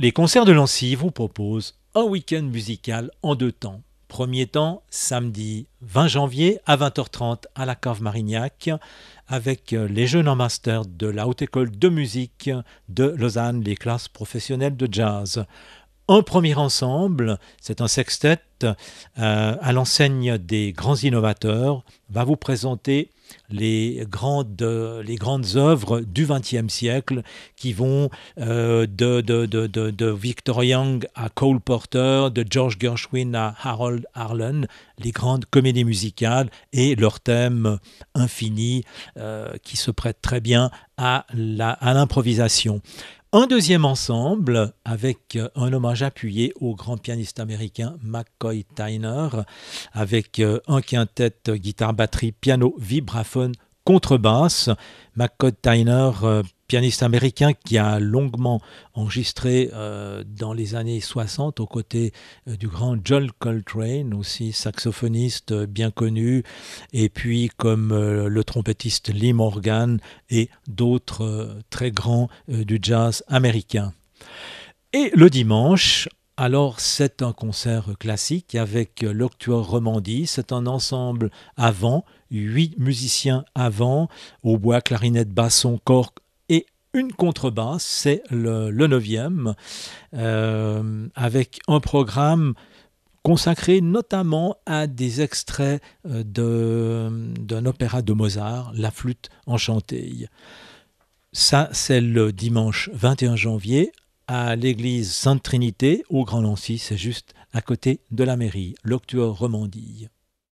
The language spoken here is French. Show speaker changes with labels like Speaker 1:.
Speaker 1: Les concerts de Lancy vous proposent un week-end musical en deux temps. Premier temps, samedi 20 janvier à 20h30 à la Cave Marignac avec euh, les jeunes en master de la Haute École de musique de Lausanne, les classes professionnelles de jazz. Un premier ensemble, c'est un sextet euh, à l'enseigne des grands innovateurs, va vous présenter les grandes, les grandes œuvres du XXe siècle qui vont euh, de, de, Victor Young à Cole Porter, de George Gershwin à Harold Arlen, les grandes comédies musicales et leurs thèmes infini euh, qui se prête très bien à l'improvisation. Un deuxième ensemble avec un hommage appuyé au grand pianiste américain McCoy Tyner, avec euh, un quintet guitare, batterie, piano, vibraphone, contrebasse. McCoy Tyner euh, pianiste américain qui a longuement enregistré euh, dans les années 60 aux côtés euh, du grand John Coltrane, aussi saxophoniste euh, bien connu, et puis comme le trompettiste Lee Morgan et d'autres très grands du jazz américain. Et le dimanche, alors c'est un concert classique avec l'Octuor Romandie, c'est un ensemble avant, huit musiciens avant, au bois, clarinette, basson, cork, une contrebasse, c'est le, 9e, euh, avec un programme consacré notamment à des extraits euh, d'un opéra de Mozart, La flûte enchantée. Ça, c'est le dimanche 21 janvier à l'église Sainte-Trinité au Grand lancy c'est juste à côté de la mairie, l'Octuor Romandie.